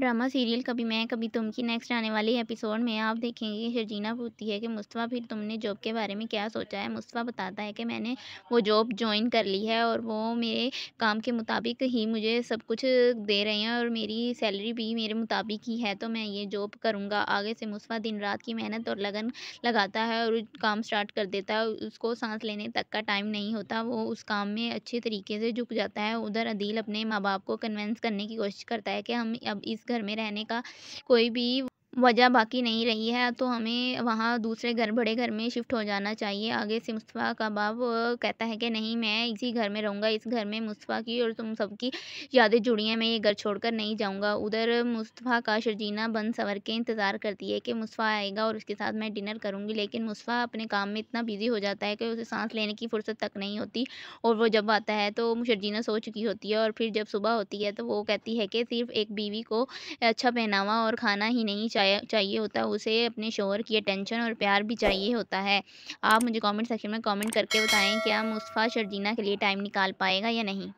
drama serial कभी मैं कभी तुम की नेक्स्ट आने वाली एपिसोड में आप देखेंगे शर्जीना पूछती है कि मुस्तफ़ा फिर तुमने जॉब के बारे में क्या सोचा है मुस्तफ़ा बताता है कि मैंने वो जॉब ज्वाइन कर ली है और वो मेरे काम के मुताबिक ही मुझे सब कुछ दे रहे हैं और मेरी सैलरी भी मेरे मुताबिक ही है तो मैं ये जॉब करूँगा आगे से मुस्तफ़ा दिन रात की मेहनत और लगन लगाता है और काम स्टार्ट कर देता है उसको सांस लेने तक का टाइम नहीं होता वो उस काम में अच्छे तरीके से झुक जाता है उधर अदील अपने माँ बाप को कन्वेंस करने की कोशिश करता है कि हम अब इस घर में रहने का कोई भी वजह बाकी नहीं रही है तो हमें वहाँ दूसरे घर बड़े घर में शिफ्ट हो जाना चाहिए आगे से मुस्तफ़ा का बाप कहता है कि नहीं मैं इसी घर में रहूँगा इस घर में मुस्तफ़ा की और तुम सबकी यादें जुड़ी हैं मैं ये घर छोड़कर नहीं जाऊँगा उधर मुस्तफ़ा का शर्जीना बन संवर के इंतज़ार करती है कि मुस्तफ़ा आएगा और उसके साथ मैं डिनर करूँगी लेकिन मुस्तफ़ा अपने काम में इतना बिज़ी हो जाता है कि उसे सांस लेने की फुर्सत तक नहीं होती और वो जब आता है तो शर्जीना सो चुकी होती है और फिर जब सुबह होती है तो वो कहती है कि सिर्फ एक बीवी को अच्छा पहनावा और खाना ही नहीं चाहिए चाहिए होता है उसे अपने शोहर की अटेंशन और प्यार भी चाहिए होता है आप मुझे कमेंट सेक्शन में कमेंट करके बताएं क्या मुस्फा शर्जीना के लिए टाइम निकाल पाएगा या नहीं